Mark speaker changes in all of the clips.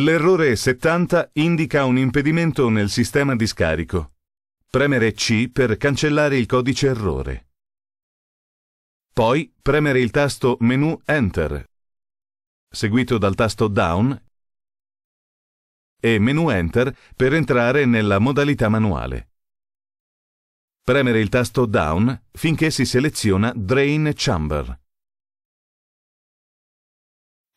Speaker 1: L'errore 70 indica un impedimento nel sistema di scarico. Premere C per cancellare il codice errore. Poi premere il tasto menu Enter, seguito dal tasto Down e menu Enter per entrare nella modalità manuale. Premere il tasto Down finché si seleziona Drain Chamber.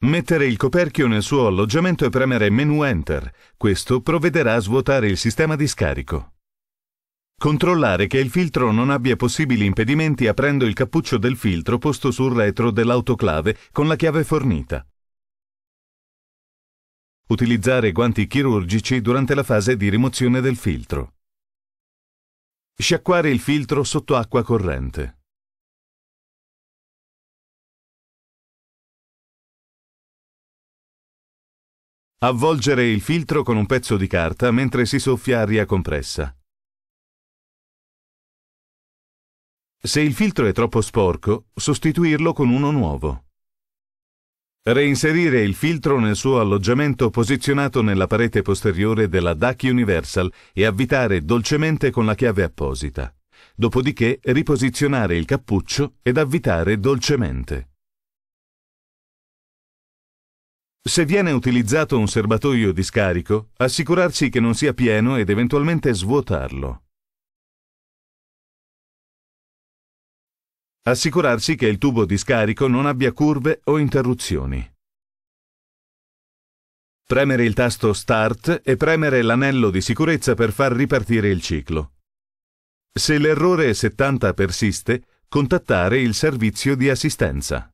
Speaker 1: Mettere il coperchio nel suo alloggiamento e premere menu Enter. Questo provvederà a svuotare il sistema di scarico. Controllare che il filtro non abbia possibili impedimenti aprendo il cappuccio del filtro posto sul retro dell'autoclave con la chiave fornita. Utilizzare guanti chirurgici durante la fase di rimozione del filtro. Sciacquare il filtro sotto acqua corrente. Avvolgere il filtro con un pezzo di carta mentre si soffia aria compressa. Se il filtro è troppo sporco, sostituirlo con uno nuovo. Reinserire il filtro nel suo alloggiamento posizionato nella parete posteriore della DAC Universal e avvitare dolcemente con la chiave apposita. Dopodiché riposizionare il cappuccio ed avvitare dolcemente. Se viene utilizzato un serbatoio di scarico, assicurarsi che non sia pieno ed eventualmente svuotarlo. Assicurarsi che il tubo di scarico non abbia curve o interruzioni. Premere il tasto Start e premere l'anello di sicurezza per far ripartire il ciclo. Se l'errore 70 persiste, contattare il servizio di
Speaker 2: assistenza.